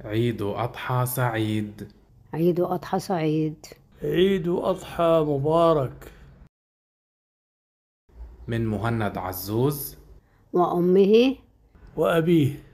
عيد أضحى سعيد عيد أضحى سعيد عيد أضحى مبارك من مهند عزوز وأمه وأبيه